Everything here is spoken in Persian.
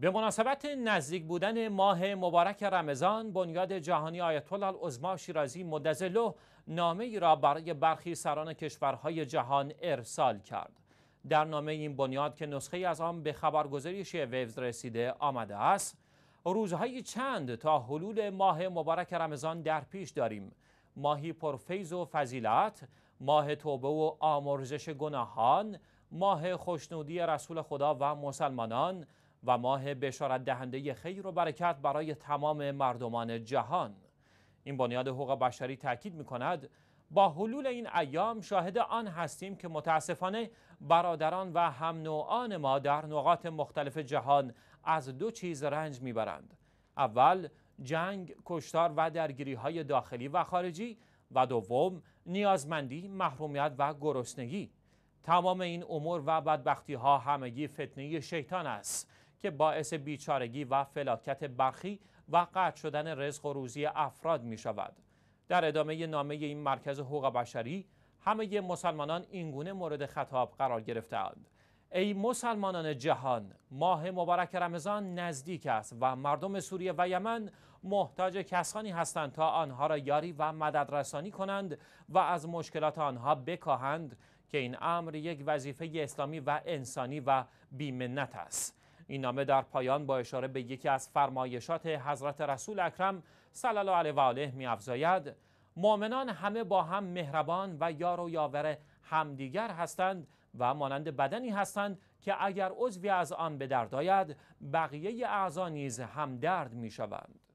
به مناسبت نزدیک بودن ماه مبارک رمضان بنیاد جهانی آیت الله العظما شیرازی مدزلو نامه ای را برای برخی سران کشورهای جهان ارسال کرد در نامه این بنیاد که نسخه از آن به خبرگزاری ویوز رسیده آمده است روزهای چند تا حلول ماه مبارک رمضان در پیش داریم ماهی پرفیض و فضیلت ماه توبه و آمرزش گناهان ماه خوشنودی رسول خدا و مسلمانان و ماه بشارت دهنده خیر و برکت برای تمام مردمان جهان این بنیاد حقوق بشری تاکید می کند با حلول این ایام شاهد آن هستیم که متاسفانه برادران و هم نوعان ما در نقاط مختلف جهان از دو چیز رنج میبرند اول جنگ، کشتار و درگیری های داخلی و خارجی و دوم نیازمندی، محرومیت و گرسنگی تمام این امور و بدبختی ها همگی فتنه شیطان است که باعث بیچارگی و فلاکت برخی و قطع شدن رزق و روزی افراد می شود. در ادامه نامه این مرکز حقوق بشری همه مسلمانان اینگونه مورد خطاب قرار گرفتند. ای مسلمانان جهان ماه مبارک رمضان نزدیک است و مردم سوریه و یمن محتاج کسانی هستند تا آنها را یاری و مدد رسانی کنند و از مشکلات آنها بکاهند که این امر یک وظیفه اسلامی و انسانی و بیمنت است این نامه در پایان با اشاره به یکی از فرمایشات حضرت رسول اکرم صلی الله علیه و آله افزاید مؤمنان همه با هم مهربان و یار و یاور همدیگر هستند و مانند بدنی هستند که اگر عضوی از آن به درد آید بقیه اعضا نیز همدرد شوند.